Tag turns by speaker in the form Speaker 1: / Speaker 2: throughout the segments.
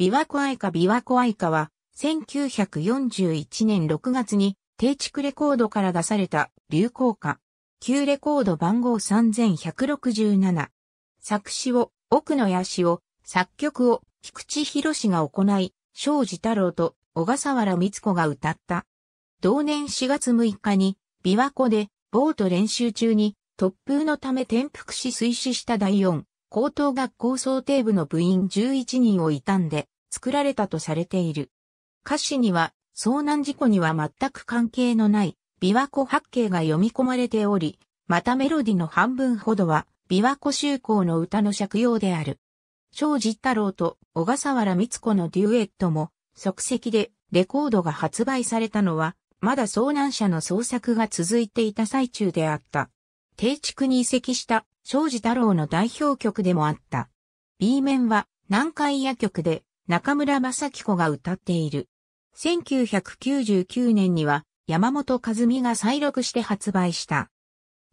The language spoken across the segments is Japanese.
Speaker 1: 琵琶湖愛歌琵琶湖愛歌は、1941年6月に、定築レコードから出された流行歌。旧レコード番号3167。作詞を、奥野康を、作曲を、菊池博が行い、庄司太郎と小笠原光子が歌った。同年4月6日に、琵琶湖で、ボート練習中に、突風のため転覆し水死した第4、高等学校想定部の部員11人を悼んで、作られたとされている。歌詞には遭難事故には全く関係のない琵琶湖八景が読み込まれており、またメロディの半分ほどは琵琶湖修行の歌の借用である。庄司太郎と小笠原光子のデュエットも即席でレコードが発売されたのは、まだ遭難者の捜索が続いていた最中であった。定築に移籍した庄司太郎の代表曲でもあった。B 面は南海野曲で中村正子が歌っている。1999年には山本和美が再録して発売した。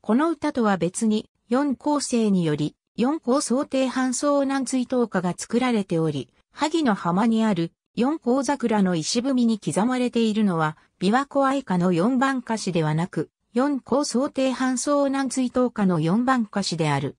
Speaker 1: この歌とは別に4構成により4構想定搬送南追悼歌が作られており、萩の浜にある四構桜の石踏みに刻まれているのは、琵琶湖愛歌の四番歌詞ではなく、四構想定搬送南追悼歌の四番歌詞である。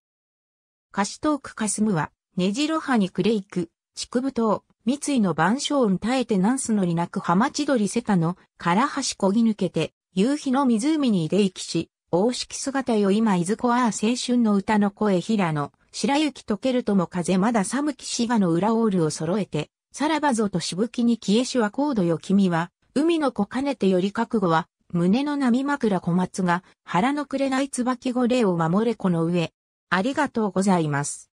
Speaker 1: 歌詞トークかすむは、ねじろはにクレイク、竹部島、三井の万象雲耐えて南須のりなく浜千鳥瀬田の唐橋漕ぎ抜けて、夕日の湖に出行きし、大式姿よ今いずこああ青春の歌の声平野、白雪溶けるとも風まだ寒き滋賀の裏オールを揃えて、さらばぞとしぶきに消えしは高度よ君は、海の子兼ねてより覚悟は、胸の波枕小松が腹のくれない椿御礼を守れこの上。ありがとうございます。